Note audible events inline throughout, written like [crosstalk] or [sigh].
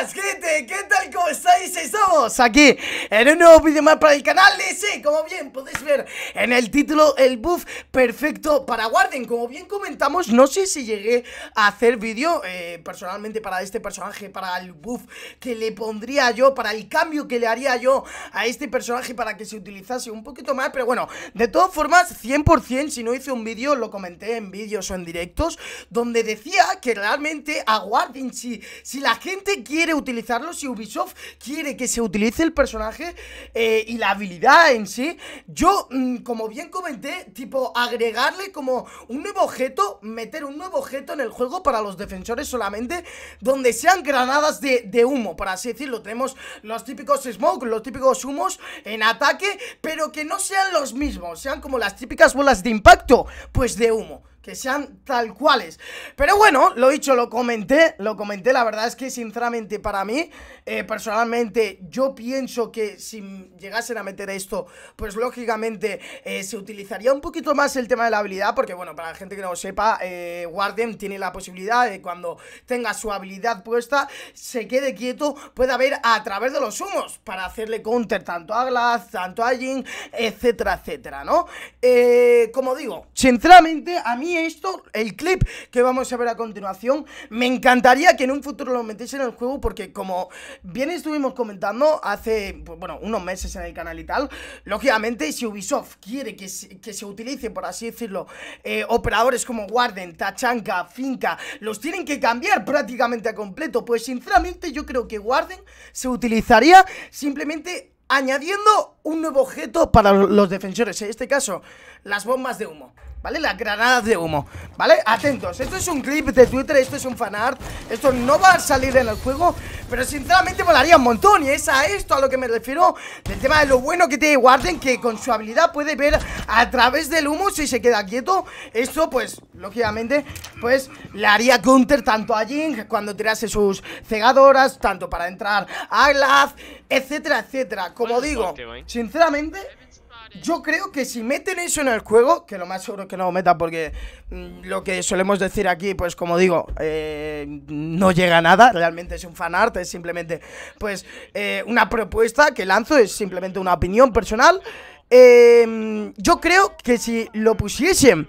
がつけていけた ¿cómo estáis? Estamos aquí en un nuevo vídeo más para el canal y como bien podéis ver en el título, el buff perfecto para Warden Como bien comentamos, no sé si llegué a hacer vídeo eh, personalmente para este personaje, para el buff que le pondría yo Para el cambio que le haría yo a este personaje para que se utilizase un poquito más Pero bueno, de todas formas, 100% si no hice un vídeo, lo comenté en vídeos o en directos Donde decía que realmente a Warden si, si la gente quiere utilizarlo, si Ubisoft quiere que se utilice el personaje eh, y la habilidad en sí. Yo, mm, como bien comenté, tipo agregarle como un nuevo objeto, meter un nuevo objeto en el juego para los defensores solamente, donde sean granadas de, de humo, por así decirlo. Tenemos los típicos smoke, los típicos humos en ataque, pero que no sean los mismos, sean como las típicas bolas de impacto, pues de humo que sean tal cuales. Pero bueno, lo dicho, lo comenté, lo comenté, la verdad es que sinceramente para mí, eh, personalmente, yo pienso que si llegasen a meter esto, pues lógicamente eh, se utilizaría un poquito más el tema de la habilidad, porque bueno, para la gente que no lo sepa, eh, Warden tiene la posibilidad de cuando tenga su habilidad puesta, se quede quieto, pueda ver a través de los humos, para hacerle counter tanto a Glass, tanto a Jin, etcétera, etcétera, ¿no? Eh, como digo, sinceramente, a mí esto, el clip que vamos a ver a continuación, me encantaría que en un futuro lo metiesen en el juego porque como bien estuvimos comentando hace, pues, bueno, unos meses en el canal y tal, lógicamente si Ubisoft quiere que se, utilice, por así decirlo, eh, operadores como Warden, Tachanka, Finca, los tienen que cambiar prácticamente a completo, pues sinceramente yo creo que Warden se utilizaría simplemente añadiendo un nuevo objeto para los defensores, en este caso, las bombas de humo. ¿vale? Las granadas de humo, ¿vale? Atentos, esto es un clip de Twitter, esto es un fanart, esto no va a salir en el juego, pero sinceramente Volaría un montón y es a esto a lo que me refiero del tema de lo bueno que tiene Warden, que con su habilidad puede ver a través del humo si se queda quieto, esto pues, lógicamente, pues le haría counter tanto a Jing cuando tirase sus cegadoras, tanto para entrar a Glaz, etcétera, etcétera. Como digo, ¿eh? sinceramente... Yo creo que si meten eso en el juego, que lo más seguro que no lo metan porque mm, lo que solemos decir aquí, pues como digo, eh, no llega a nada, realmente es un fanart, es simplemente pues eh, una propuesta que lanzo, es simplemente una opinión personal. Em, yo creo que si lo pusiesen,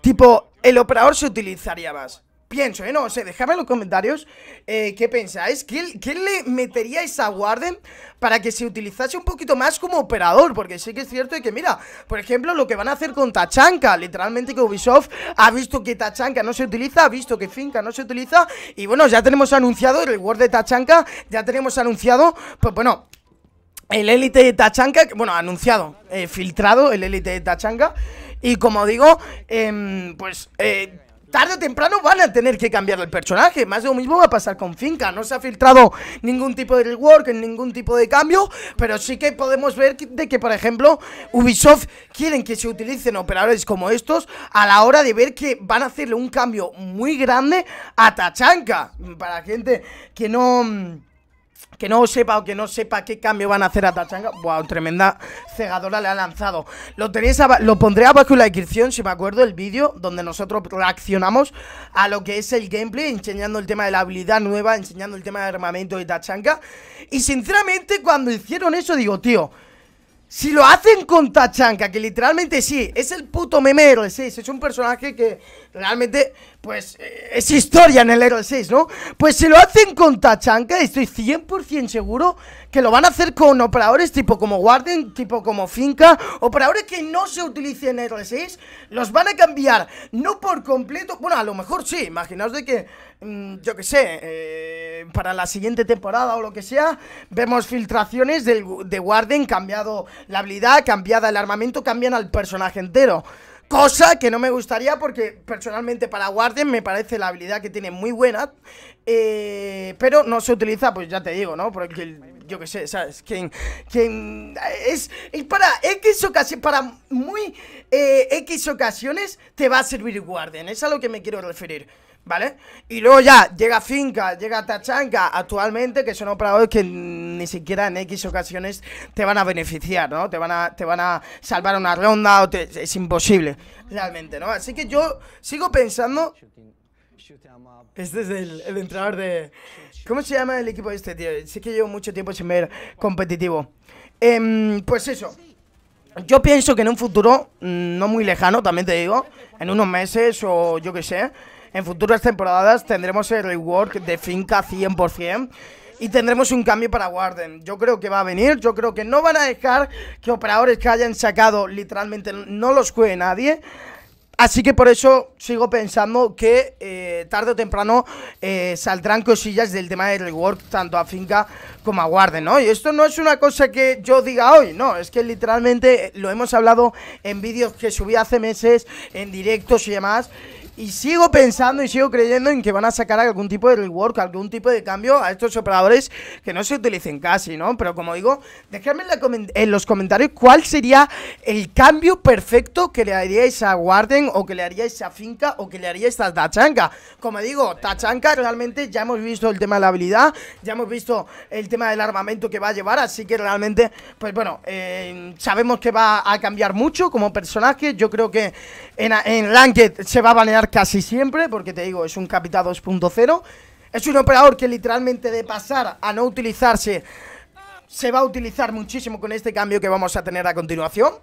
tipo, el operador se utilizaría más pienso, ¿eh? No sé, sea, dejadme en los comentarios eh, qué pensáis. ¿Quién, le metería a Warden para que se utilizase un poquito más como operador? Porque sí que es cierto que, mira, por ejemplo, lo que van a hacer con Tachanka. Literalmente que Ubisoft ha visto que Tachanka no se utiliza, ha visto que Finca no se utiliza. Y bueno, ya tenemos anunciado el Word de Tachanka, ya tenemos anunciado, pues bueno, el élite de Tachanka, bueno, anunciado, eh, filtrado el élite de Tachanka. Y como digo, em, pues eh, tarde o temprano van a tener que cambiar el personaje. Más de lo mismo va a pasar con Finca. No se ha filtrado ningún tipo de rework, ningún tipo de cambio, pero sí que podemos ver de que, por ejemplo, Ubisoft quieren que se utilicen operadores como estos a la hora de ver que van a hacerle un cambio muy grande a Tachanka. Para gente que no mm, que no sepa o que no sepa qué cambio van a hacer a Tachanga. Wow, tremenda cegadora le ha lanzado. Lo, lo pondré abajo en la descripción, si me acuerdo, el vídeo donde nosotros reaccionamos a lo que es el gameplay, enseñando el tema de la habilidad nueva, enseñando el tema de armamento de Tachanga. Y sinceramente, cuando hicieron eso, digo, tío. Si lo hacen con Tachanka, que literalmente sí, es el puto meme Héroe 6, es un personaje que realmente, pues, eh, es historia en el Héroe 6, ¿no? Pues si lo hacen con Tachanka, estoy 100% seguro que lo van a hacer con operadores tipo como Warden, tipo como Finca, operadores que no se utilicen en Héroe 6, los van a cambiar, no por completo, bueno, a lo mejor sí, imaginaos de que, mm, yo qué sé, eh para la siguiente temporada o lo que sea, vemos filtraciones de Warden, cambiado la habilidad, cambiada el armamento, cambian al personaje entero. Cosa que no me gustaría porque personalmente para Warden me parece la habilidad que tiene muy buena. Eh, pero no se utiliza, pues ya te digo, ¿no? Porque yo que sé, ¿sabes? Quien, quien es, es para X ocasiones, para muy eh, X ocasiones te va a servir Warden. Es a lo que me quiero referir. ¿vale? Y luego ya llega Finca, llega Tachanca actualmente, que son operadores que ni siquiera en X ocasiones te van a beneficiar, ¿no? Te van a, te van a salvar una ronda, o es imposible, realmente, ¿no? Así que yo sigo pensando... Este es el, el entrenador de... ¿Cómo se llama el equipo de este, tío? Sí que llevo mucho tiempo sin ver competitivo. Em, pues eso. Yo pienso que en un futuro, mm, no muy lejano, también te digo, en unos meses o yo qué sé, en futuras temporadas tendremos el rework de Finca 100% y tendremos un cambio para Warden. Yo creo que va a venir, yo creo que no van a dejar que operadores que hayan sacado literalmente no los juegue nadie. Así que por eso sigo pensando que eh, tarde o temprano eh, saldrán cosillas del tema del rework tanto a Finca como a Warden, ¿no? Y esto no es una cosa que yo diga hoy, no, es que literalmente lo hemos hablado en vídeos que subí hace meses, en directos y demás. Y sigo pensando y sigo creyendo en que van a sacar algún tipo de rework, algún tipo de cambio a estos operadores que no se utilicen casi, ¿no? Pero como digo, dejadme en, los comentarios cuál sería el cambio perfecto que le haríais a Warden o que le haríais a Finca o que le haríais a Tachanka. Como digo, Tachanka realmente ya hemos visto el tema de la habilidad, ya hemos visto el tema del armamento que va a llevar, así que realmente, pues bueno, eh, sabemos que va a cambiar mucho como personaje. Yo creo que en, en se va a banear casi siempre, porque te digo, es un Capita 2.0. Es un operador que literalmente de pasar a no utilizarse, se va a utilizar muchísimo con este cambio que vamos a tener a continuación.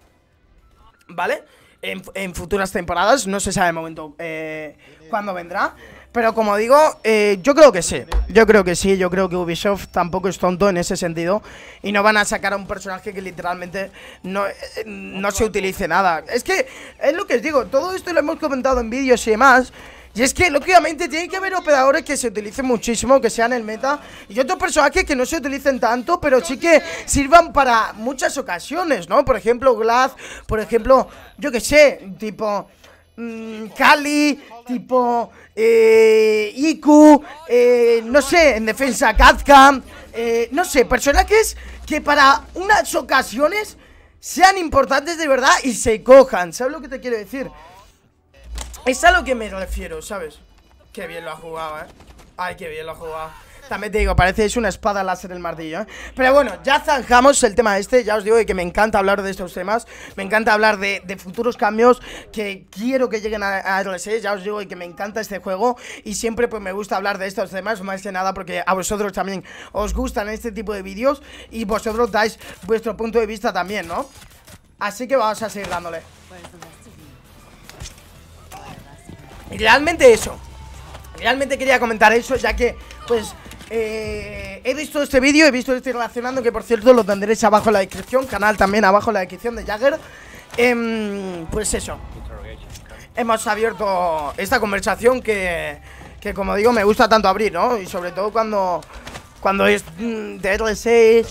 ¿Vale? En, futuras temporadas, no se sabe de momento eh, cuándo vendrá. Pero como digo, eh, yo creo que sí. Yo creo que sí. Yo creo que Ubisoft tampoco es tonto en ese sentido. Y no van a sacar a un personaje que literalmente eh, no, se utilice nada. Es que es lo que os digo. Todo esto lo hemos comentado en vídeos y demás. Y es que, lógicamente, tiene que haber operadores que se utilicen muchísimo, que sean el meta, y otros personajes que no se utilicen tanto, pero sí que sirvan para muchas ocasiones, ¿no? Por ejemplo, Glass, por ejemplo, yo que sé, tipo... Mm, Cali, tipo eh, Iku, eh, no sé, en defensa Kazka, eh, no sé, personajes que para unas ocasiones sean importantes de verdad y se cojan, ¿sabes lo que te quiero decir? Es a lo que me refiero, ¿sabes? Qué bien lo ha jugado, ¿eh? Ay, qué bien lo ha jugado también te digo, parece es una espada láser el martillo, ¿eh? Pero bueno, ya zanjamos el tema este. Ya os digo que me encanta hablar de estos temas. Me encanta hablar de, futuros cambios que quiero que lleguen a, a Ya os digo que me encanta este juego. Y siempre pues me gusta hablar de estos temas, más que nada porque a vosotros también os gustan este tipo de vídeos. Y vosotros dais vuestro punto de vista también, ¿no? Así que vamos a seguir dándole. realmente eso. Realmente quería comentar eso, ya que, pues, eh, he visto este vídeo, he visto este relacionando, que por cierto lo tendréis abajo en la descripción, canal también abajo en la descripción de Jagger. Em, pues eso. Hemos abierto esta conversación que, que, como digo, me gusta tanto abrir, ¿no? Y sobre todo cuando, cuando es mm, de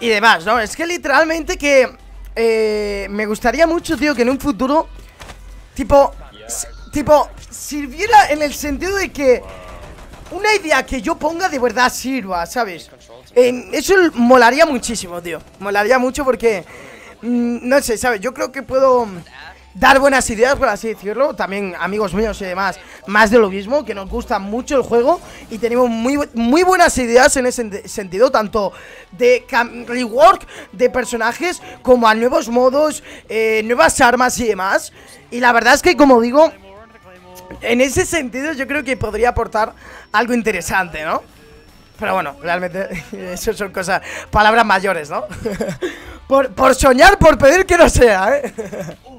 y demás, ¿no? Es que literalmente que eh, me gustaría mucho, tío, que en un futuro, tipo, tipo, sirviera en el sentido de que una idea que yo ponga de verdad sirva, ¿sabes? eso molaría muchísimo, tío. Molaría mucho porque... Mm, no sé, ¿sabes? Yo creo que puedo mm, dar buenas ideas, por así decirlo. También amigos míos y demás, más de lo mismo, que nos gusta mucho el juego y tenemos muy, muy buenas ideas en ese sentido, tanto de rework de personajes como a nuevos modos, eh, nuevas armas y demás. Y la verdad es que, como digo, en ese sentido yo creo que podría aportar algo interesante, ¿no? Pero bueno, realmente [laughs] eso son cosas, palabras mayores, ¿no? [laughs] por, soñar, por pedir que no sea, ¿eh?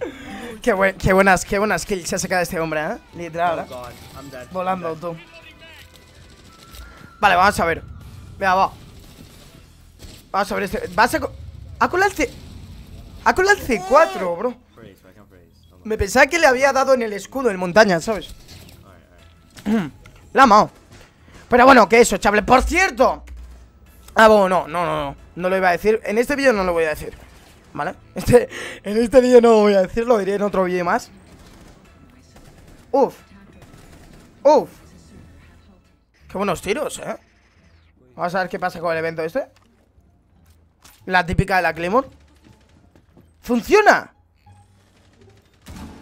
[laughs] qué, buenas, qué buenas que se ha sacado este hombre, ¿eh? Literal, ¿eh? Oh, Volando, tú. Vale, vamos a ver. Venga, va. Vamos a ver este. Vas a. Ha colado el C. el C4, bro. Me pensaba que le había dado en el escudo, en montaña, ¿sabes? la mao. Pero bueno, que eso, chavales. Por cierto. Ah, bueno, no, no, no, no. lo iba a decir. En este vídeo no lo voy a decir. ¿Vale? [laughs] Este, en este vídeo no lo voy a decir, lo diré en otro vídeo más. Uf. Uf. Qué buenos tiros, ¿eh? Vamos a ver qué pasa con el evento este. La típica de la Claymore. ¡Funciona!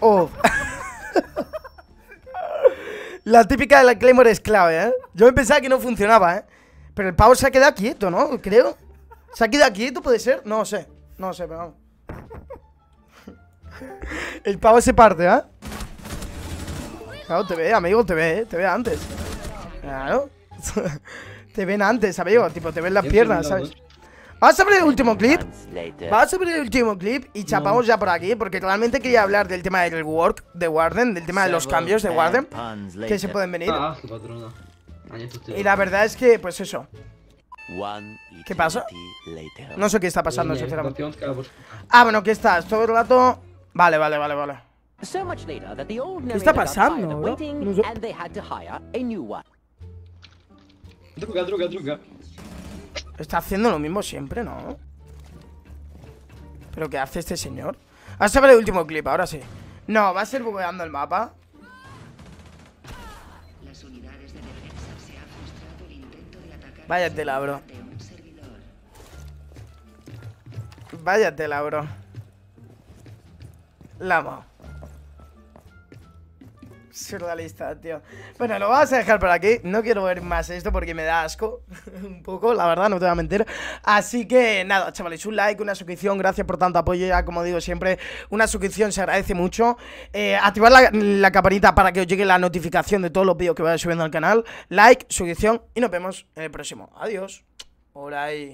Oh. la típica de la Claymore es clave, ¿eh? Yo pensaba que no funcionaba, ¿eh? Pero el pavo se ha quedado quieto, ¿no? Creo. ¿Se ha quedado quieto, puede ser? No sé. No sé, pero vamos. el pavo se parte, ¿eh? Claro, te ve, amigo, te ve, ¿eh? te ve antes. Claro. [laughs] te ven antes, amigo. Tipo, te ven las piernas, ¿sabes? ¿Vas a abrir el último clip. ¿Vas a abrir el último clip y mm. chapamos ya por aquí, porque realmente quería hablar del tema del work de Warden, del tema de los cambios de Warden, que se pueden venir. Ah, y la verdad es que, pues eso. ¿Qué pasa? No sé qué está pasando, sinceramente. Ah, bueno, ¿qué estás? Todo el rato... Vale, vale, vale, vale. ¿Qué está pasando, Está haciendo lo mismo siempre, ¿no? ¿Pero qué hace este señor? Ah, el último clip, ahora sí No, va a ser bugueando el mapa Las unidades de defensa se Vaya Vaya lista, tío. Bueno, lo vamos a dejar por aquí. No quiero ver más esto porque me da asco. [laughs] un poco, la verdad, no te voy a mentir. Así que nada, chavales, un like, una suscripción. Gracias por tanto apoyo. Ya, como digo siempre, una suscripción se agradece mucho. Eh, activar la, la campanita para que os llegue la notificación de todos los vídeos que vaya subiendo al canal. Like, suscripción y nos vemos en el próximo. Adiós. Hola ahí.